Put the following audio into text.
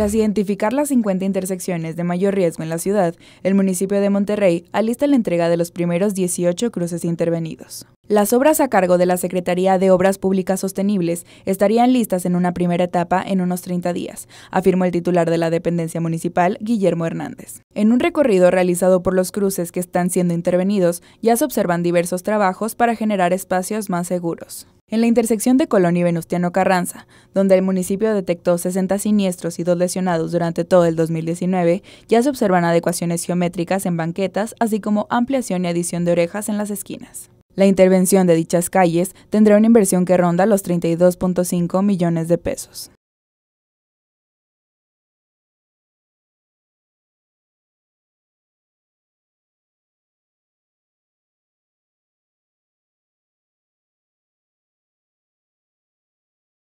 Tras identificar las 50 intersecciones de mayor riesgo en la ciudad, el municipio de Monterrey alista la entrega de los primeros 18 cruces intervenidos. Las obras a cargo de la Secretaría de Obras Públicas Sostenibles estarían listas en una primera etapa en unos 30 días, afirmó el titular de la dependencia municipal, Guillermo Hernández. En un recorrido realizado por los cruces que están siendo intervenidos, ya se observan diversos trabajos para generar espacios más seguros en la intersección de Colonia y Venustiano Carranza, donde el municipio detectó 60 siniestros y dos lesionados durante todo el 2019, ya se observan adecuaciones geométricas en banquetas, así como ampliación y adición de orejas en las esquinas. La intervención de dichas calles tendrá una inversión que ronda los 32.5 millones de pesos.